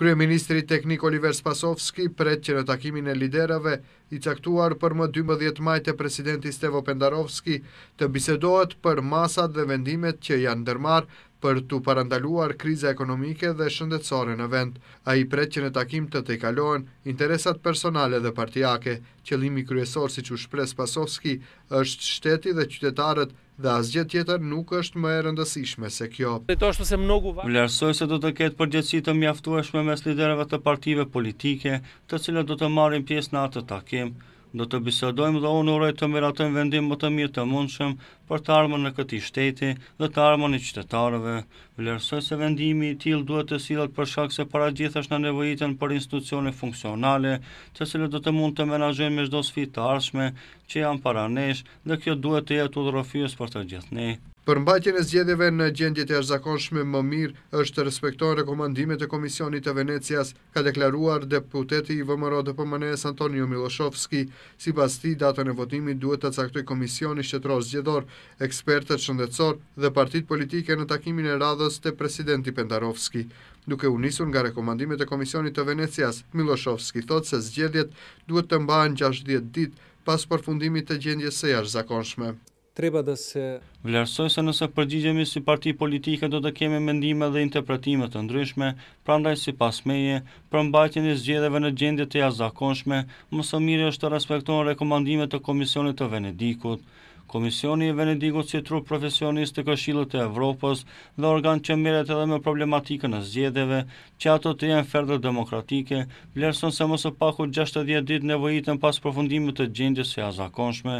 Kryeministri teknik Oliver Spasovski pret që në takimin e liderave i caktuar për më 12 majtë të presidenti Stevo Pendarovski të bisedohet për masat dhe vendimet që janë dërmar për të parandaluar krize ekonomike dhe shëndetsore në vend. A i pret që në takim të të i kalohen interesat personale dhe partijake. Qëlimi kryesor si që shpres Spasovski është shteti dhe qytetarët dhe asgjët tjetër nuk është më e rëndësishme se kjo. Vlerësoj se do të ketë përgjëtësi të mjaftueshme mes lidereve të partive politike, të cilët do të marim pjesë në atë të takim, do të bisedojmë dhe unë uroj të miratojmë vendim më të mirë të mundshëm për të armën në këti shteti dhe të armën i qytetarëve. Vlerësoj se vendimi i tillë duhet të sillet për shkak se para gjithash në nevojitën për institucione funksionale, të cilat do të mund të menaxhojnë me çdo sfidë të ardhshme që janë para nesh dhe kjo duhet të jetë udhërofyes për të gjithë ne. Për mbajtjen e zgjedhjeve në gjendje të jashtëzakonshme më mirë është të respektohen rekomandimet e Komisionit të Venecias, ka deklaruar deputeti i VMRO të PMNES Antonio Miloshovski, sipas tij datën e votimit duhet të caktojë Komisioni Shqetro Zgjedhor, ekspertët shëndetësor dhe partitë politike në takimin e radhës të presidenti Pendarovski, duke u nisur nga rekomandimet e Komisionit të Venecias. Miloshovski thotë se zgjedhjet duhet të mbahen 60 ditë pas përfundimit të gjendjes së jashtëzakonshme treba da se vlerësoj se nëse përgjigjemi si parti politike do të kemi mendime dhe interpretime të ndryshme, prandaj sipas meje, për mbajtjen e zgjedhjeve në gjendje të jashtëzakonshme, më së miri është të respektohen rekomandimet të Komisionit të Venedikut. Komisioni i Venedigut si trup profesionist të këshillët të Evropës dhe organ që merret edhe me problematikën e zgjedhjeve, që ato të jenë ferdë demokratike, vlerëson se më së paku 60 ditë nevojiten pas përfundimit të gjendjes së jashtëzakonshme.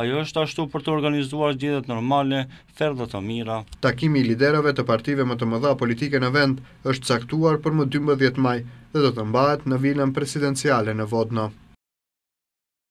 Ajo është ashtu për të organizuar zgjedhjet normale, ferdhë të mira. Takimi i liderëve të partive më të mëdha politike në vend është caktuar për më 12 maj dhe do të mbahet në vilën presidenciale në Vodno.